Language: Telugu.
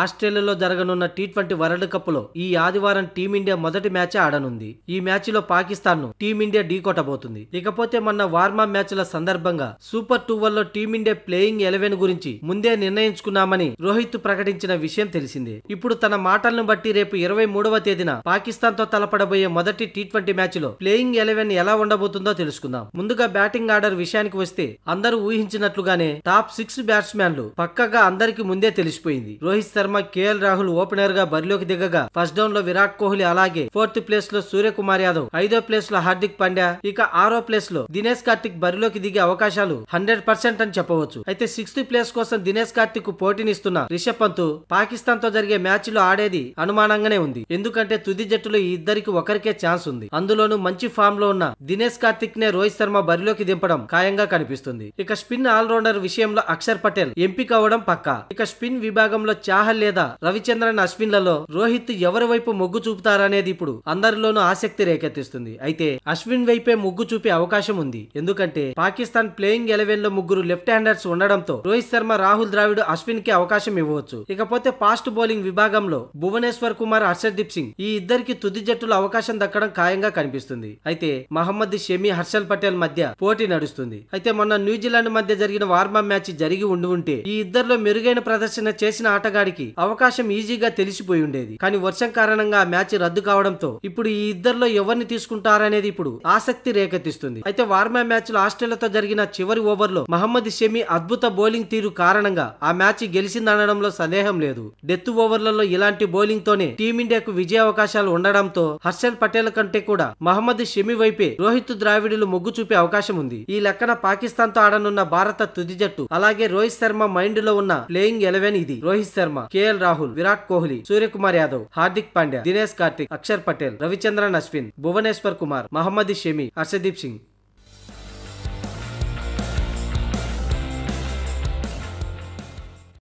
ఆస్ట్రేలియాలో జరగనున్న టీ ట్వంటీ వరల్డ్ కప్లో ఈ ఆదివారం టీమిండియా మొదటి మ్యాచ్ ఆడనుంది ఈ మ్యాచ్లో పాకిస్తాన్ను టీమిండియా ఢీ కొట్టబోతుంది ఇకపోతే మొన్న వార్మా మ్యాచ్ల సందర్భంగా సూపర్ లో టీమిండియా ప్లేయింగ్ ఎలెవెన్ గురించి ముందే నిర్ణయించుకున్నామని రోహిత్ ప్రకటించిన విషయం తెలిసిందే ఇప్పుడు తన మాటలను బట్టి రేపు ఇరవై మూడవ తేదీన పాకిస్తాన్తో తలపడబోయే మొదటి టీ ట్వంటీ మ్యాచ్లో ప్లేయింగ్ ఎలెవెన్ ఎలా ఉండబోతుందో తెలుసుకుందాం ముందుగా బ్యాటింగ్ ఆర్డర్ విషయానికి వస్తే అందరూ ఊహించినట్లుగానే టాప్ సిక్స్ బ్యాట్స్మెన్లు పక్కగా అందరికీ ముందే తెలిసిపోయింది రోహిత్ శర్మ కేఎల్ రాహుల్ ఓపెనర్ గా బరిలోకి దిగగా ఫస్ట్ డౌన్ లో విరాట్ కోహ్లీ అలాగే ఫోర్త్ ప్లేస్ లో సూర్యకుమార్ యాదవ్ ఐదో ప్లేస్ లో హార్దిక్ పాండ్యా ఇక ఆరో ప్లేస్ లో దినేష్ కార్తిక్ బరిలోకి దిగే అవకాశాలు హండ్రెడ్ పర్సెంట్ అని చెప్పవచ్చు అయితే సిక్స్త్ ప్లేస్ కోసం దినేష్ కార్తిక్ కు పోటీనిస్తున్న రిషబ్ పంత్ పాకిస్తాన్ తో జరిగే మ్యాచ్ లో ఆడేది అనుమానంగానే ఉంది ఎందుకంటే తుది జట్టులో ఈ ఇద్దరికి ఒకరికే ఛాన్స్ ఉంది అందులోనూ మంచి ఫామ్ లో ఉన్న దినేష్ కార్తిక్ నే రోహిత్ శర్మ బరిలోకి దింపడం ఖాయంగా కనిపిస్తుంది ఇక స్పిన్ ఆల్రౌండర్ విషయంలో అక్షర్ పటేల్ ఎంపిక అవ్వడం పక్కా ఇక స్పిన్ విభాగంలో చాహల్ చాహల్ లేదా రవిచంద్రన్ అశ్విన్లలో రోహిత్ ఎవరి వైపు మొగ్గు చూపుతారనేది ఇప్పుడు అందరిలోనూ ఆసక్తి రేకెత్తిస్తుంది అయితే అశ్విన్ వైపే మొగ్గు చూపే అవకాశం ఉంది ఎందుకంటే పాకిస్తాన్ ప్లేయింగ్ ఎలెవెన్ లో ముగ్గురు లెఫ్ట్ హ్యాండర్స్ ఉండడంతో రోహిత్ శర్మ రాహుల్ ద్రావిడ్ అశ్విన్ కి అవకాశం ఇవ్వవచ్చు ఇకపోతే ఫాస్ట్ బౌలింగ్ విభాగంలో భువనేశ్వర్ కుమార్ హర్షదీప్ సింగ్ ఈ ఇద్దరికి తుది జట్టులో అవకాశం దక్కడం ఖాయంగా కనిపిస్తుంది అయితే మహమ్మద్ షమి హర్షల్ పటేల్ మధ్య పోటీ నడుస్తుంది అయితే మొన్న న్యూజిలాండ్ మధ్య జరిగిన వార్మ మ్యాచ్ జరిగి ఉండి ఉంటే ఈ ఇద్దరిలో మెరుగైన ప్రదర్శన చేసిన ఆటగాడికి ఇద్దరికి అవకాశం ఈజీగా తెలిసిపోయి ఉండేది కానీ వర్షం కారణంగా మ్యాచ్ రద్దు కావడంతో ఇప్పుడు ఈ ఇద్దరిలో ఎవరిని తీసుకుంటారనేది ఇప్పుడు ఆసక్తి రేకెత్తిస్తుంది అయితే వార్మా మ్యాచ్ లో ఆస్ట్రేలియాతో జరిగిన చివరి ఓవర్లో మహమ్మద్ షమి అద్భుత బౌలింగ్ తీరు కారణంగా ఆ మ్యాచ్ గెలిచిందనడంలో సందేహం లేదు డెత్ ఓవర్లలో ఇలాంటి బౌలింగ్ తోనే టీమిండియాకు విజయ అవకాశాలు ఉండడంతో హర్షల్ పటేల్ కంటే కూడా మహమ్మద్ షమి వైపే రోహిత్ ద్రావిడులు మొగ్గు చూపే అవకాశం ఉంది ఈ లెక్కన పాకిస్తాన్ తో ఆడనున్న భారత తుది జట్టు అలాగే రోహిత్ శర్మ మైండ్ లో ఉన్న ప్లేయింగ్ ఎలెవెన్ ఇది రోహిత్ శర్మ కేఎల్ రాహుల్ విరాట్ కోహ్లీ సూర్యకుమార్ యాదవ్ హార్దిక్ పాండ్యా దినేష్ కార్తిక్ అక్షర్ పటేల్ రవిచంద్రన్ అశ్విన్ భువనేశ్వర్ కుమార్ మహమ్మద్ షమి హర్షదీప్ సింగ్